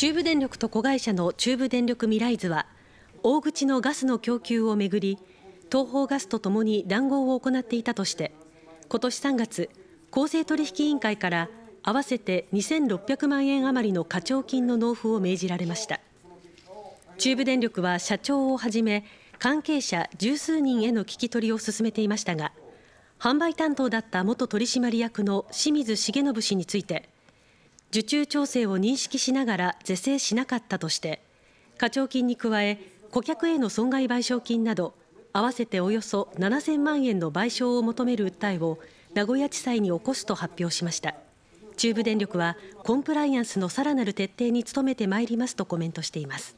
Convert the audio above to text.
中部電力と子会社の中部電力未来図は大口のガスの供給をめぐり東邦ガスとともに談合を行っていたとして今年3月公正取引委員会から合わせて2600万円余りの課徴金の納付を命じられました中部電力は社長をはじめ関係者十数人への聞き取りを進めていましたが販売担当だった元取締役の清水重信氏について受注調整を認識しながら是正しなかったとして課徴金に加え顧客への損害賠償金など合わせておよそ7000万円の賠償を求める訴えを名古屋地裁に起こすと発表しました中部電力はコンプライアンスのさらなる徹底に努めてまいりますとコメントしています